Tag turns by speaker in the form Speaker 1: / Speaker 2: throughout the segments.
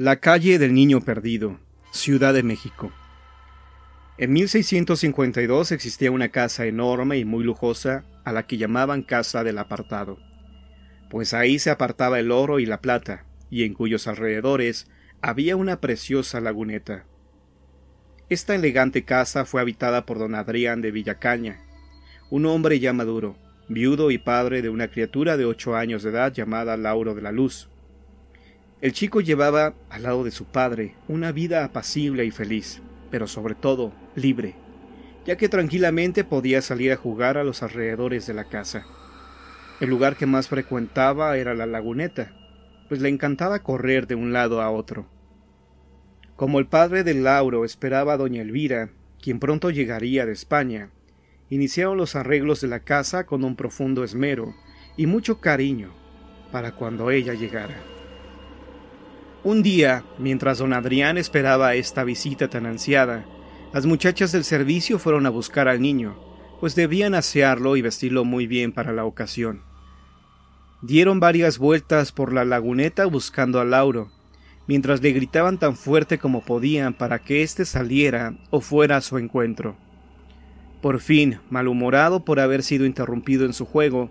Speaker 1: La calle del Niño Perdido, Ciudad de México. En 1652 existía una casa enorme y muy lujosa a la que llamaban Casa del Apartado, pues ahí se apartaba el oro y la plata, y en cuyos alrededores había una preciosa laguneta. Esta elegante casa fue habitada por don Adrián de Villacaña, un hombre ya maduro, viudo y padre de una criatura de ocho años de edad llamada Lauro de la Luz, el chico llevaba, al lado de su padre, una vida apacible y feliz, pero sobre todo libre, ya que tranquilamente podía salir a jugar a los alrededores de la casa. El lugar que más frecuentaba era la laguneta, pues le encantaba correr de un lado a otro. Como el padre de Lauro esperaba a doña Elvira, quien pronto llegaría de España, iniciaron los arreglos de la casa con un profundo esmero y mucho cariño para cuando ella llegara. Un día, mientras don Adrián esperaba esta visita tan ansiada, las muchachas del servicio fueron a buscar al niño, pues debían asearlo y vestirlo muy bien para la ocasión. Dieron varias vueltas por la laguneta buscando a Lauro, mientras le gritaban tan fuerte como podían para que éste saliera o fuera a su encuentro. Por fin, malhumorado por haber sido interrumpido en su juego,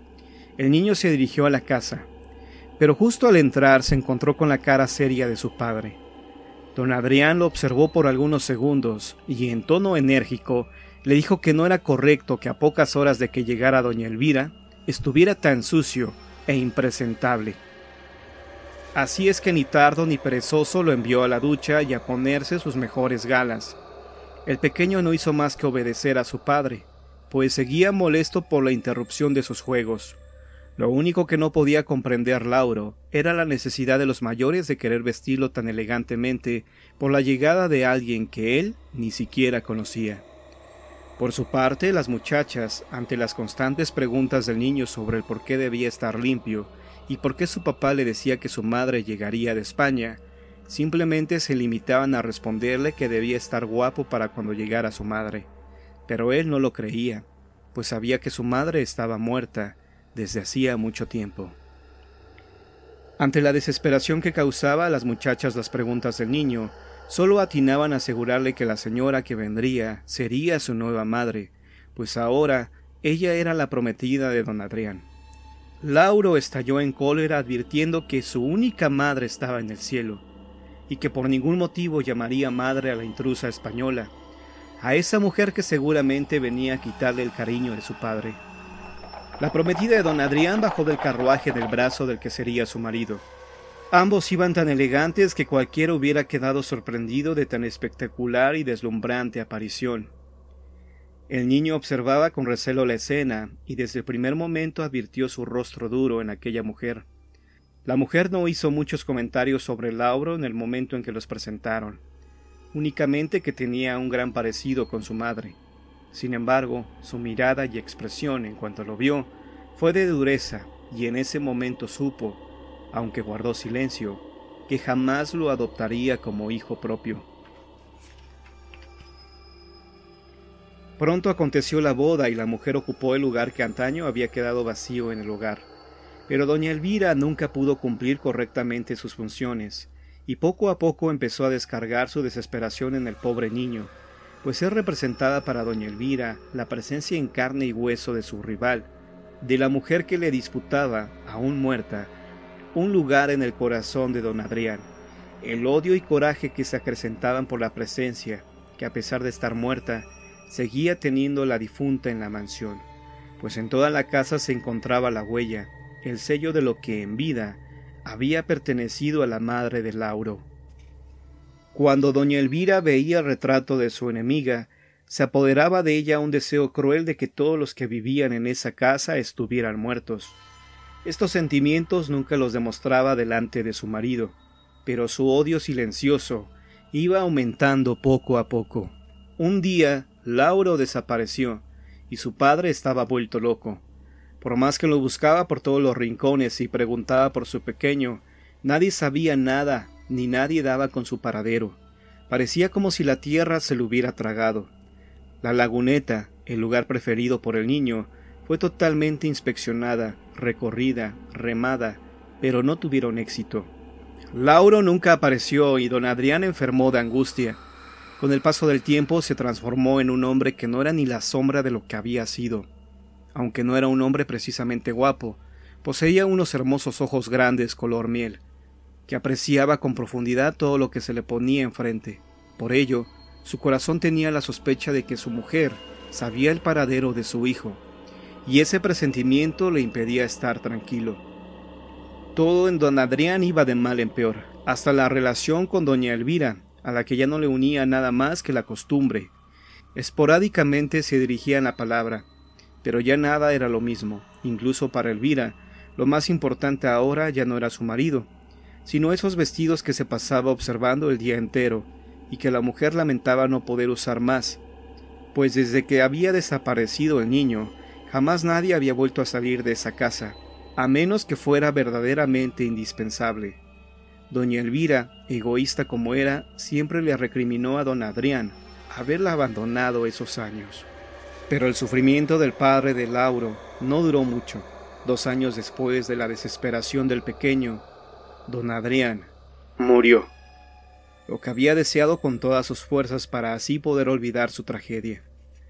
Speaker 1: el niño se dirigió a la casa pero justo al entrar se encontró con la cara seria de su padre. Don Adrián lo observó por algunos segundos y en tono enérgico le dijo que no era correcto que a pocas horas de que llegara doña Elvira estuviera tan sucio e impresentable. Así es que ni tardo ni perezoso lo envió a la ducha y a ponerse sus mejores galas. El pequeño no hizo más que obedecer a su padre, pues seguía molesto por la interrupción de sus juegos. Lo único que no podía comprender Lauro era la necesidad de los mayores de querer vestirlo tan elegantemente por la llegada de alguien que él ni siquiera conocía. Por su parte, las muchachas, ante las constantes preguntas del niño sobre el por qué debía estar limpio y por qué su papá le decía que su madre llegaría de España, simplemente se limitaban a responderle que debía estar guapo para cuando llegara su madre. Pero él no lo creía, pues sabía que su madre estaba muerta desde hacía mucho tiempo. Ante la desesperación que causaba a las muchachas las preguntas del niño, solo atinaban a asegurarle que la señora que vendría sería su nueva madre, pues ahora ella era la prometida de don Adrián. Lauro estalló en cólera advirtiendo que su única madre estaba en el cielo, y que por ningún motivo llamaría madre a la intrusa española, a esa mujer que seguramente venía a quitarle el cariño de su padre. La prometida de don Adrián bajó del carruaje del brazo del que sería su marido. Ambos iban tan elegantes que cualquiera hubiera quedado sorprendido de tan espectacular y deslumbrante aparición. El niño observaba con recelo la escena y desde el primer momento advirtió su rostro duro en aquella mujer. La mujer no hizo muchos comentarios sobre Lauro en el momento en que los presentaron, únicamente que tenía un gran parecido con su madre. Sin embargo, su mirada y expresión en cuanto lo vio fue de dureza y en ese momento supo, aunque guardó silencio, que jamás lo adoptaría como hijo propio. Pronto aconteció la boda y la mujer ocupó el lugar que antaño había quedado vacío en el hogar. Pero doña Elvira nunca pudo cumplir correctamente sus funciones, y poco a poco empezó a descargar su desesperación en el pobre niño, pues es representada para doña Elvira la presencia en carne y hueso de su rival, de la mujer que le disputaba, aún muerta, un lugar en el corazón de don Adrián. El odio y coraje que se acrecentaban por la presencia, que a pesar de estar muerta, seguía teniendo la difunta en la mansión, pues en toda la casa se encontraba la huella, el sello de lo que en vida había pertenecido a la madre de Lauro. Cuando doña Elvira veía el retrato de su enemiga, se apoderaba de ella un deseo cruel de que todos los que vivían en esa casa estuvieran muertos. Estos sentimientos nunca los demostraba delante de su marido, pero su odio silencioso iba aumentando poco a poco. Un día, Lauro desapareció, y su padre estaba vuelto loco. Por más que lo buscaba por todos los rincones y preguntaba por su pequeño, nadie sabía nada ni nadie daba con su paradero. Parecía como si la tierra se lo hubiera tragado. La laguneta, el lugar preferido por el niño, fue totalmente inspeccionada, recorrida, remada, pero no tuvieron éxito. Lauro nunca apareció y don Adrián enfermó de angustia. Con el paso del tiempo se transformó en un hombre que no era ni la sombra de lo que había sido. Aunque no era un hombre precisamente guapo, poseía unos hermosos ojos grandes color miel, que apreciaba con profundidad todo lo que se le ponía enfrente. Por ello, su corazón tenía la sospecha de que su mujer sabía el paradero de su hijo, y ese presentimiento le impedía estar tranquilo. Todo en don Adrián iba de mal en peor, hasta la relación con doña Elvira, a la que ya no le unía nada más que la costumbre. Esporádicamente se dirigían la palabra, pero ya nada era lo mismo, incluso para Elvira, lo más importante ahora ya no era su marido, sino esos vestidos que se pasaba observando el día entero y que la mujer lamentaba no poder usar más, pues desde que había desaparecido el niño, jamás nadie había vuelto a salir de esa casa, a menos que fuera verdaderamente indispensable. Doña Elvira, egoísta como era, siempre le recriminó a don Adrián haberla abandonado esos años. Pero el sufrimiento del padre de Lauro no duró mucho. Dos años después de la desesperación del pequeño, don Adrián murió, lo que había deseado con todas sus fuerzas para así poder olvidar su tragedia.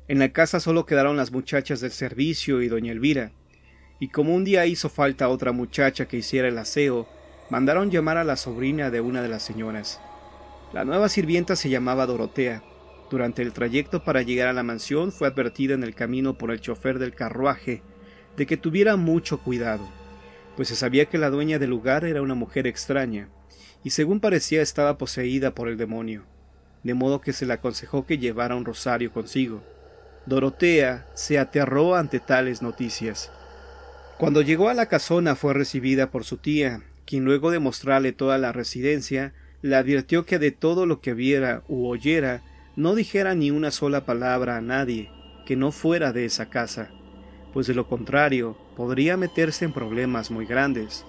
Speaker 1: En la casa solo quedaron las muchachas del servicio y doña Elvira, y como un día hizo falta otra muchacha que hiciera el aseo, mandaron llamar a la sobrina de una de las señoras. La nueva sirvienta se llamaba Dorotea. Durante el trayecto para llegar a la mansión fue advertida en el camino por el chofer del carruaje de que tuviera mucho cuidado pues se sabía que la dueña del lugar era una mujer extraña, y según parecía estaba poseída por el demonio, de modo que se le aconsejó que llevara un rosario consigo. Dorotea se aterró ante tales noticias. Cuando llegó a la casona fue recibida por su tía, quien luego de mostrarle toda la residencia, le advirtió que de todo lo que viera u oyera, no dijera ni una sola palabra a nadie, que no fuera de esa casa pues de lo contrario podría meterse en problemas muy grandes.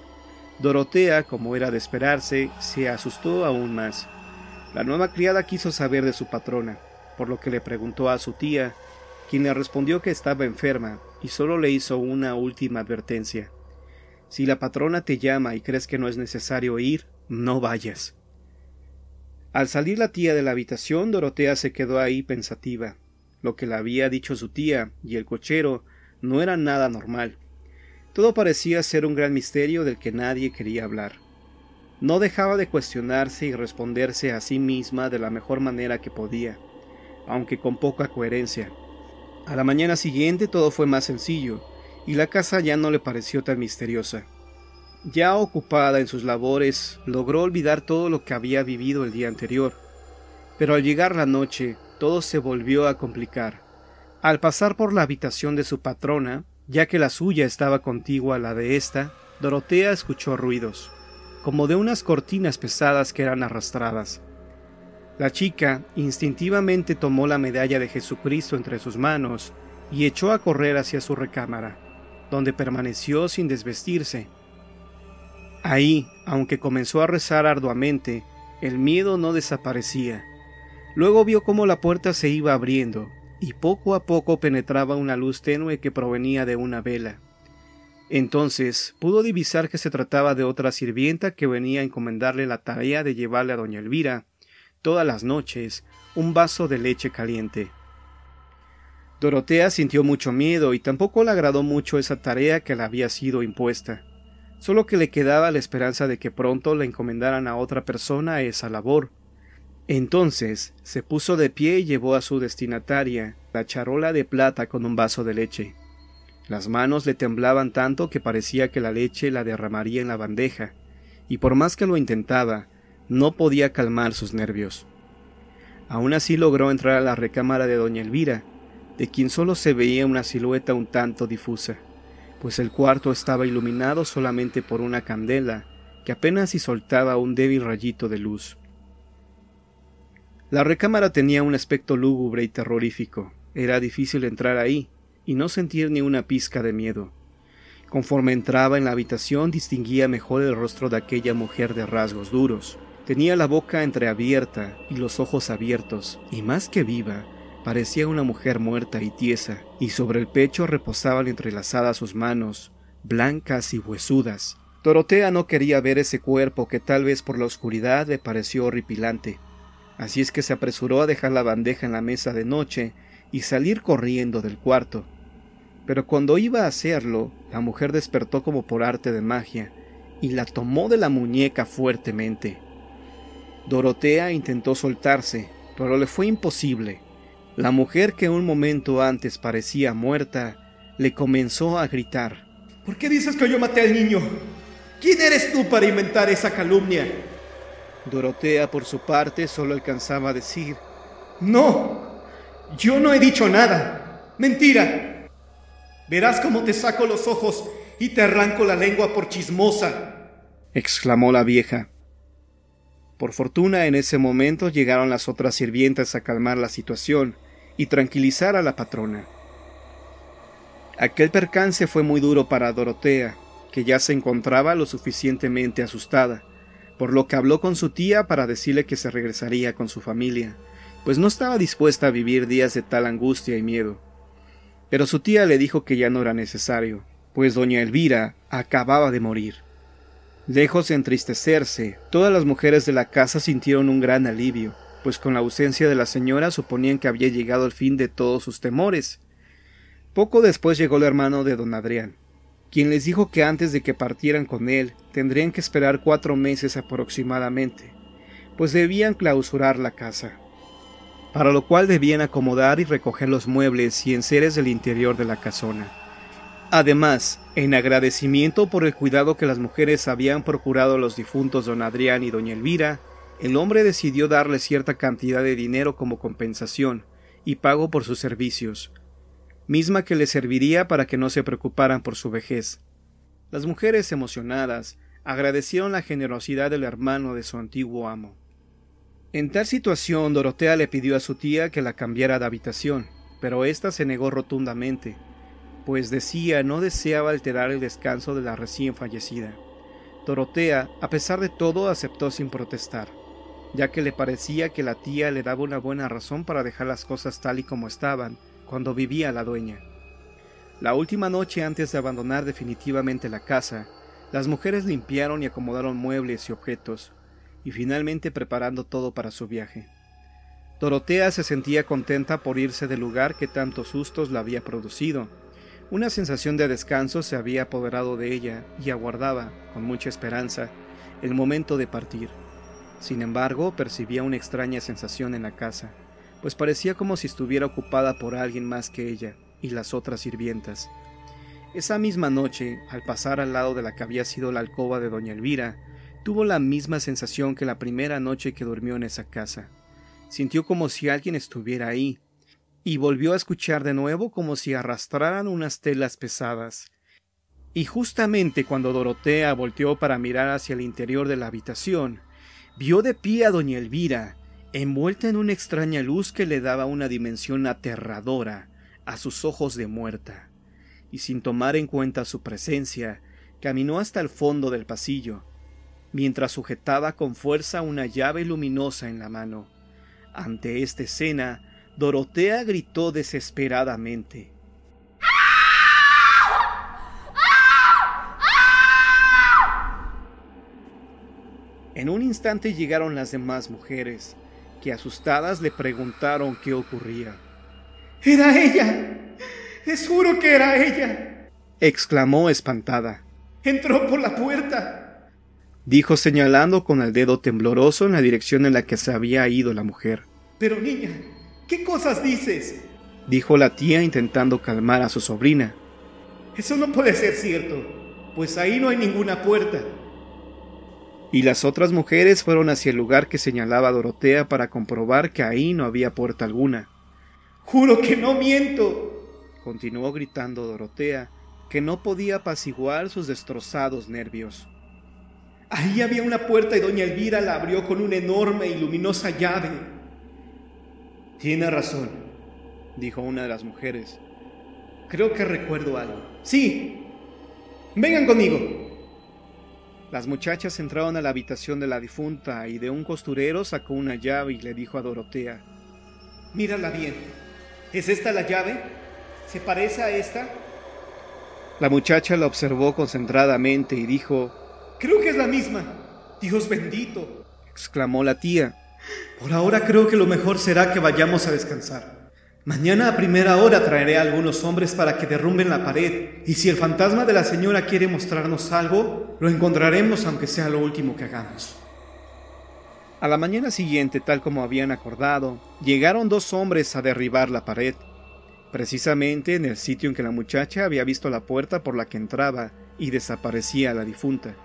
Speaker 1: Dorotea, como era de esperarse, se asustó aún más. La nueva criada quiso saber de su patrona, por lo que le preguntó a su tía, quien le respondió que estaba enferma y solo le hizo una última advertencia. Si la patrona te llama y crees que no es necesario ir, no vayas. Al salir la tía de la habitación, Dorotea se quedó ahí pensativa. Lo que le había dicho su tía y el cochero no era nada normal. Todo parecía ser un gran misterio del que nadie quería hablar. No dejaba de cuestionarse y responderse a sí misma de la mejor manera que podía, aunque con poca coherencia. A la mañana siguiente todo fue más sencillo, y la casa ya no le pareció tan misteriosa. Ya ocupada en sus labores, logró olvidar todo lo que había vivido el día anterior. Pero al llegar la noche, todo se volvió a complicar. Al pasar por la habitación de su patrona, ya que la suya estaba contigua a la de esta, Dorotea escuchó ruidos, como de unas cortinas pesadas que eran arrastradas. La chica instintivamente tomó la medalla de Jesucristo entre sus manos y echó a correr hacia su recámara, donde permaneció sin desvestirse. Ahí, aunque comenzó a rezar arduamente, el miedo no desaparecía. Luego vio cómo la puerta se iba abriendo y poco a poco penetraba una luz tenue que provenía de una vela. Entonces pudo divisar que se trataba de otra sirvienta que venía a encomendarle la tarea de llevarle a doña Elvira, todas las noches, un vaso de leche caliente. Dorotea sintió mucho miedo y tampoco le agradó mucho esa tarea que le había sido impuesta, solo que le quedaba la esperanza de que pronto le encomendaran a otra persona esa labor, entonces se puso de pie y llevó a su destinataria la charola de plata con un vaso de leche. Las manos le temblaban tanto que parecía que la leche la derramaría en la bandeja, y por más que lo intentaba, no podía calmar sus nervios. Aún así logró entrar a la recámara de doña Elvira, de quien solo se veía una silueta un tanto difusa, pues el cuarto estaba iluminado solamente por una candela que apenas y soltaba un débil rayito de luz. La recámara tenía un aspecto lúgubre y terrorífico. Era difícil entrar ahí y no sentir ni una pizca de miedo. Conforme entraba en la habitación distinguía mejor el rostro de aquella mujer de rasgos duros. Tenía la boca entreabierta y los ojos abiertos, y más que viva, parecía una mujer muerta y tiesa, y sobre el pecho reposaban entrelazadas sus manos, blancas y huesudas. Dorotea no quería ver ese cuerpo que tal vez por la oscuridad le pareció horripilante. Así es que se apresuró a dejar la bandeja en la mesa de noche y salir corriendo del cuarto. Pero cuando iba a hacerlo, la mujer despertó como por arte de magia y la tomó de la muñeca fuertemente. Dorotea intentó soltarse, pero le fue imposible. La mujer que un momento antes parecía muerta, le comenzó a gritar. ¿Por qué dices que yo maté al niño? ¿Quién eres tú para inventar esa calumnia? Dorotea, por su parte, solo alcanzaba a decir, No, yo no he dicho nada. Mentira. Verás cómo te saco los ojos y te arranco la lengua por chismosa, exclamó la vieja. Por fortuna, en ese momento llegaron las otras sirvientas a calmar la situación y tranquilizar a la patrona. Aquel percance fue muy duro para Dorotea, que ya se encontraba lo suficientemente asustada por lo que habló con su tía para decirle que se regresaría con su familia, pues no estaba dispuesta a vivir días de tal angustia y miedo. Pero su tía le dijo que ya no era necesario, pues doña Elvira acababa de morir. Lejos de entristecerse, todas las mujeres de la casa sintieron un gran alivio, pues con la ausencia de la señora suponían que había llegado el fin de todos sus temores. Poco después llegó el hermano de don Adrián, quien les dijo que antes de que partieran con él tendrían que esperar cuatro meses aproximadamente, pues debían clausurar la casa, para lo cual debían acomodar y recoger los muebles y enseres del interior de la casona. Además, en agradecimiento por el cuidado que las mujeres habían procurado a los difuntos don Adrián y doña Elvira, el hombre decidió darle cierta cantidad de dinero como compensación y pago por sus servicios, misma que le serviría para que no se preocuparan por su vejez. Las mujeres emocionadas agradecieron la generosidad del hermano de su antiguo amo. En tal situación, Dorotea le pidió a su tía que la cambiara de habitación, pero ésta se negó rotundamente, pues decía no deseaba alterar el descanso de la recién fallecida. Dorotea, a pesar de todo, aceptó sin protestar, ya que le parecía que la tía le daba una buena razón para dejar las cosas tal y como estaban, cuando vivía la dueña. La última noche antes de abandonar definitivamente la casa, las mujeres limpiaron y acomodaron muebles y objetos, y finalmente preparando todo para su viaje. Dorotea se sentía contenta por irse del lugar que tantos sustos la había producido. Una sensación de descanso se había apoderado de ella y aguardaba, con mucha esperanza, el momento de partir. Sin embargo, percibía una extraña sensación en la casa pues parecía como si estuviera ocupada por alguien más que ella y las otras sirvientas. Esa misma noche, al pasar al lado de la que había sido la alcoba de doña Elvira, tuvo la misma sensación que la primera noche que durmió en esa casa. Sintió como si alguien estuviera ahí, y volvió a escuchar de nuevo como si arrastraran unas telas pesadas. Y justamente cuando Dorotea volteó para mirar hacia el interior de la habitación, vio de pie a doña Elvira, envuelta en una extraña luz que le daba una dimensión aterradora a sus ojos de muerta, y sin tomar en cuenta su presencia, caminó hasta el fondo del pasillo, mientras sujetaba con fuerza una llave luminosa en la mano. Ante esta escena, Dorotea gritó desesperadamente. En un instante llegaron las demás mujeres, que asustadas le preguntaron qué ocurría. Era ella. es juro que era ella. exclamó espantada. Entró por la puerta. dijo señalando con el dedo tembloroso en la dirección en la que se había ido la mujer. Pero niña, ¿qué cosas dices? dijo la tía intentando calmar a su sobrina. Eso no puede ser cierto, pues ahí no hay ninguna puerta y las otras mujeres fueron hacia el lugar que señalaba Dorotea para comprobar que ahí no había puerta alguna. Juro que no miento. continuó gritando Dorotea, que no podía apaciguar sus destrozados nervios. Ahí había una puerta y doña Elvira la abrió con una enorme y luminosa llave. Tiene razón, dijo una de las mujeres. Creo que recuerdo algo. Sí. Vengan conmigo. Las muchachas entraron a la habitación de la difunta y de un costurero sacó una llave y le dijo a Dorotea, Mírala bien. ¿Es esta la llave? ¿Se parece a esta? La muchacha la observó concentradamente y dijo, Creo que es la misma. Dios bendito, exclamó la tía. Por ahora creo que lo mejor será que vayamos a descansar. Mañana a primera hora traeré a algunos hombres para que derrumben la pared, y si el fantasma de la señora quiere mostrarnos algo, lo encontraremos aunque sea lo último que hagamos. A la mañana siguiente, tal como habían acordado, llegaron dos hombres a derribar la pared, precisamente en el sitio en que la muchacha había visto la puerta por la que entraba y desaparecía la difunta.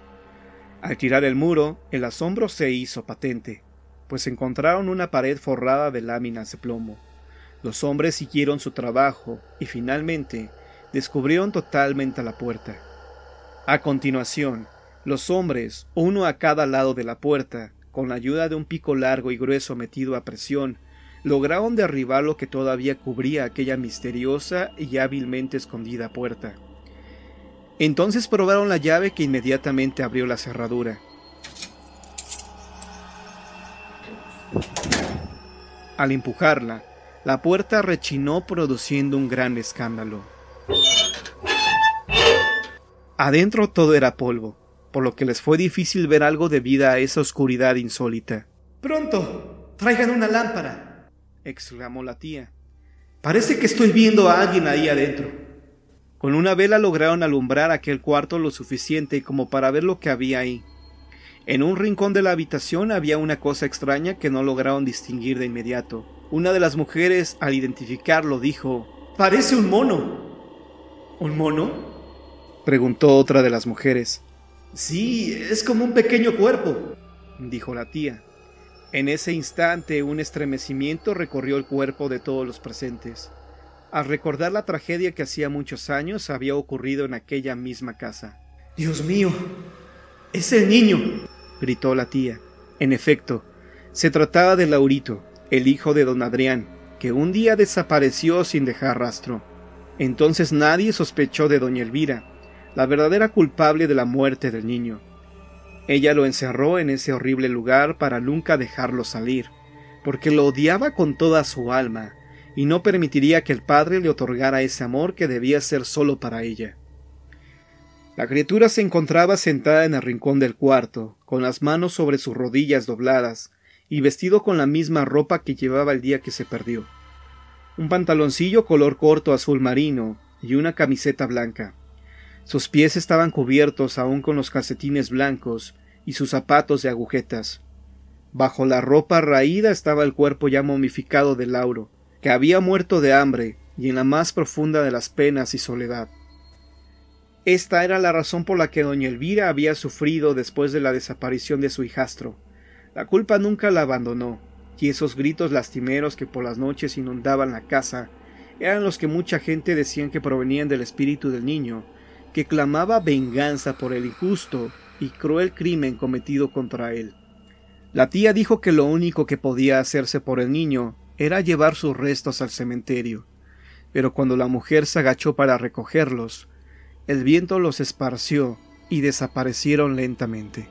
Speaker 1: Al tirar el muro, el asombro se hizo patente, pues encontraron una pared forrada de láminas de plomo los hombres siguieron su trabajo y finalmente descubrieron totalmente la puerta. A continuación, los hombres, uno a cada lado de la puerta, con la ayuda de un pico largo y grueso metido a presión, lograron derribar lo que todavía cubría aquella misteriosa y hábilmente escondida puerta. Entonces probaron la llave que inmediatamente abrió la cerradura. Al empujarla, la puerta rechinó produciendo un gran escándalo. Adentro todo era polvo, por lo que les fue difícil ver algo debido a esa oscuridad insólita. Pronto, traigan una lámpara, exclamó la tía. Parece que estoy viendo a alguien ahí adentro. Con una vela lograron alumbrar aquel cuarto lo suficiente como para ver lo que había ahí. En un rincón de la habitación había una cosa extraña que no lograron distinguir de inmediato. Una de las mujeres al identificarlo dijo, Parece un mono. ¿Un mono? preguntó otra de las mujeres. Sí, es como un pequeño cuerpo, dijo la tía. En ese instante un estremecimiento recorrió el cuerpo de todos los presentes, al recordar la tragedia que hacía muchos años había ocurrido en aquella misma casa. Dios mío, es el niño, gritó la tía. En efecto, se trataba de Laurito, el hijo de don Adrián, que un día desapareció sin dejar rastro. Entonces nadie sospechó de doña Elvira, la verdadera culpable de la muerte del niño. Ella lo encerró en ese horrible lugar para nunca dejarlo salir, porque lo odiaba con toda su alma, y no permitiría que el padre le otorgara ese amor que debía ser solo para ella. La criatura se encontraba sentada en el rincón del cuarto, con las manos sobre sus rodillas dobladas, y vestido con la misma ropa que llevaba el día que se perdió. Un pantaloncillo color corto azul marino y una camiseta blanca. Sus pies estaban cubiertos aún con los calcetines blancos y sus zapatos de agujetas. Bajo la ropa raída estaba el cuerpo ya momificado de Lauro, que había muerto de hambre y en la más profunda de las penas y soledad. Esta era la razón por la que doña Elvira había sufrido después de la desaparición de su hijastro, la culpa nunca la abandonó, y esos gritos lastimeros que por las noches inundaban la casa eran los que mucha gente decían que provenían del espíritu del niño, que clamaba venganza por el injusto y cruel crimen cometido contra él. La tía dijo que lo único que podía hacerse por el niño era llevar sus restos al cementerio, pero cuando la mujer se agachó para recogerlos, el viento los esparció y desaparecieron lentamente.